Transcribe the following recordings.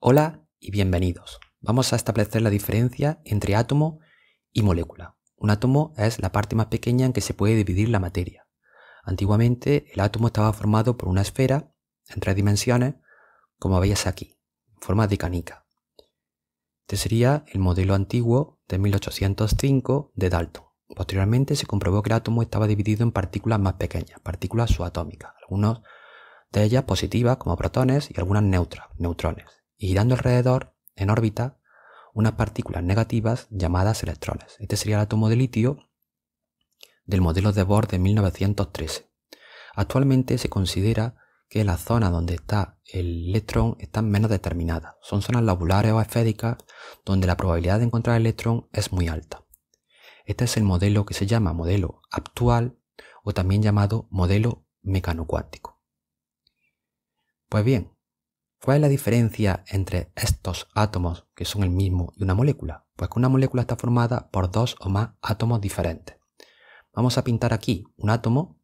Hola y bienvenidos. Vamos a establecer la diferencia entre átomo y molécula. Un átomo es la parte más pequeña en que se puede dividir la materia. Antiguamente el átomo estaba formado por una esfera en tres dimensiones, como veis aquí, en forma de canica. Este sería el modelo antiguo de 1805 de Dalton. Posteriormente se comprobó que el átomo estaba dividido en partículas más pequeñas, partículas subatómicas, algunas de ellas positivas como protones y algunas neutras, neutrones y girando alrededor, en órbita, unas partículas negativas llamadas electrones. Este sería el átomo de litio del modelo de Bohr de 1913. Actualmente se considera que la zona donde está el electrón está menos determinada. Son zonas lobulares o esféricas donde la probabilidad de encontrar el electrón es muy alta. Este es el modelo que se llama modelo actual o también llamado modelo mecanocuántico. Pues bien, ¿Cuál es la diferencia entre estos átomos que son el mismo y una molécula? Pues que una molécula está formada por dos o más átomos diferentes. Vamos a pintar aquí un átomo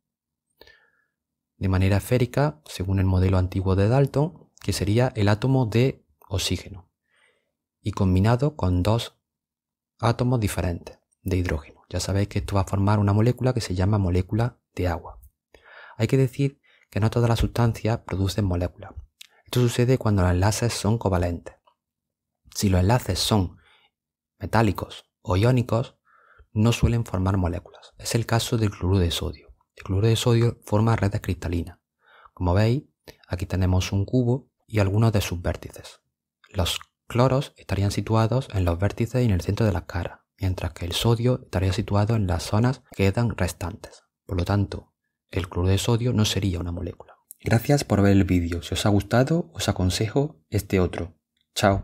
de manera esférica, según el modelo antiguo de Dalton, que sería el átomo de oxígeno, y combinado con dos átomos diferentes de hidrógeno. Ya sabéis que esto va a formar una molécula que se llama molécula de agua. Hay que decir que no todas las sustancias producen moléculas. Esto sucede cuando los enlaces son covalentes. Si los enlaces son metálicos o iónicos, no suelen formar moléculas. Es el caso del cloruro de sodio. El cloruro de sodio forma redes cristalinas. Como veis, aquí tenemos un cubo y algunos de sus vértices. Los cloros estarían situados en los vértices y en el centro de la cara, mientras que el sodio estaría situado en las zonas que quedan restantes. Por lo tanto, el cloruro de sodio no sería una molécula. Gracias por ver el vídeo, si os ha gustado os aconsejo este otro. Chao.